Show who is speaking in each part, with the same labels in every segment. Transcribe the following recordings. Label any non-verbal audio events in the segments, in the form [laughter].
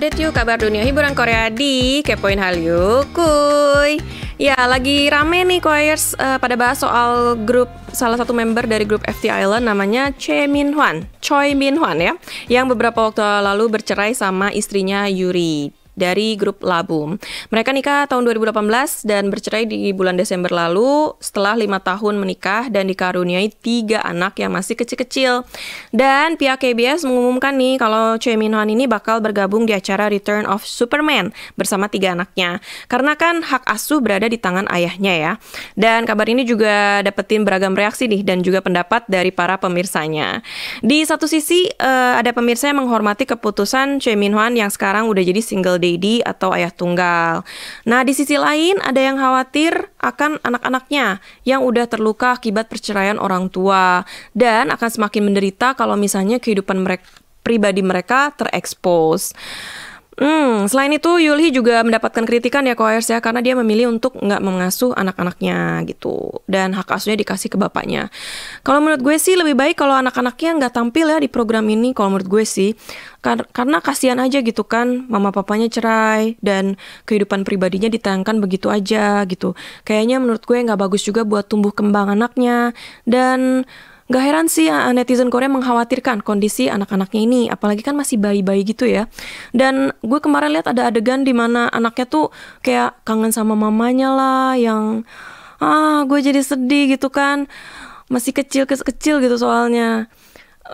Speaker 1: update yuk kabar dunia hiburan Korea di Kepoin Hallyu Kuy. Ya, lagi rame nih Koyers uh, pada bahas soal grup salah satu member dari grup FT Island namanya Choi Min Hwan. Choi Min Hwan ya, yang beberapa waktu lalu bercerai sama istrinya Yuri dari grup Labum. Mereka nikah tahun 2018 dan bercerai di bulan Desember lalu setelah lima tahun menikah dan dikaruniai tiga anak yang masih kecil-kecil. Dan pihak KBS mengumumkan nih kalau Choi Min Hwan ini bakal bergabung di acara Return of Superman bersama tiga anaknya. Karena kan hak asuh berada di tangan ayahnya ya. Dan kabar ini juga dapetin beragam reaksi nih dan juga pendapat dari para pemirsanya. Di satu sisi uh, ada pemirsa yang menghormati keputusan Choi Min Hwan yang sekarang udah jadi single di baby atau ayah tunggal. Nah, di sisi lain ada yang khawatir akan anak-anaknya yang udah terluka akibat perceraian orang tua dan akan semakin menderita kalau misalnya kehidupan mereka pribadi mereka terekspos. Hmm, selain itu Yulhi juga mendapatkan kritikan ya Koers ya karena dia memilih untuk nggak mengasuh anak-anaknya gitu dan hak asuhnya dikasih ke bapaknya. Kalau menurut gue sih lebih baik kalau anak-anaknya nggak tampil ya di program ini kalau menurut gue sih Kar karena kasihan aja gitu kan mama papanya cerai dan kehidupan pribadinya ditayangkan begitu aja gitu. Kayaknya menurut gue nggak bagus juga buat tumbuh kembang anaknya dan Gak heran sih eh, netizen Korea mengkhawatirkan kondisi anak-anaknya ini, apalagi kan masih bayi-bayi gitu ya. Dan gue kemarin lihat ada adegan di mana anaknya tuh kayak kangen sama mamanya lah, yang ah gue jadi sedih gitu kan, masih kecil kecil gitu soalnya.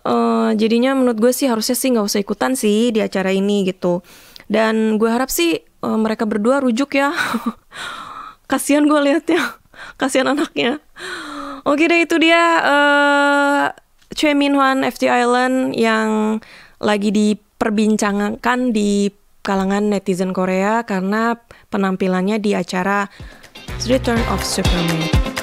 Speaker 1: Uh, jadinya menurut gue sih harusnya sih nggak usah ikutan sih di acara ini gitu. Dan gue harap sih uh, mereka berdua rujuk ya. [laughs] Kasihan gue liatnya. Kasihan anaknya. Oke deh itu dia uh, Choi Min Hwan FT Island yang lagi diperbincangkan di kalangan netizen Korea karena penampilannya di acara Return of Superman.